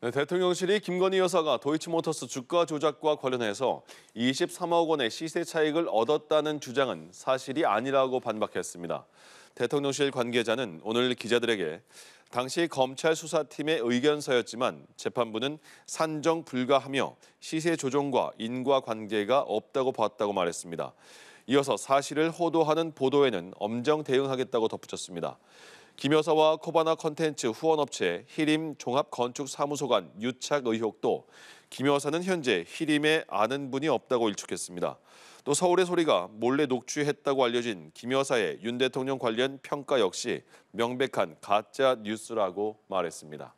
네, 대통령실이 김건희 여사가 도이치모터스 주가 조작과 관련해서 23억 원의 시세 차익을 얻었다는 주장은 사실이 아니라고 반박했습니다. 대통령실 관계자는 오늘 기자들에게 당시 검찰 수사팀의 의견서였지만 재판부는 산정 불가하며 시세 조정과 인과 관계가 없다고 봤다고 말했습니다. 이어서 사실을 호도하는 보도에는 엄정 대응하겠다고 덧붙였습니다. 김 여사와 코바나 컨텐츠 후원업체 희림 종합건축사무소 간 유착 의혹도 김 여사는 현재 희림에 아는 분이 없다고 일축했습니다. 또 서울의 소리가 몰래 녹취했다고 알려진 김 여사의 윤 대통령 관련 평가 역시 명백한 가짜 뉴스라고 말했습니다.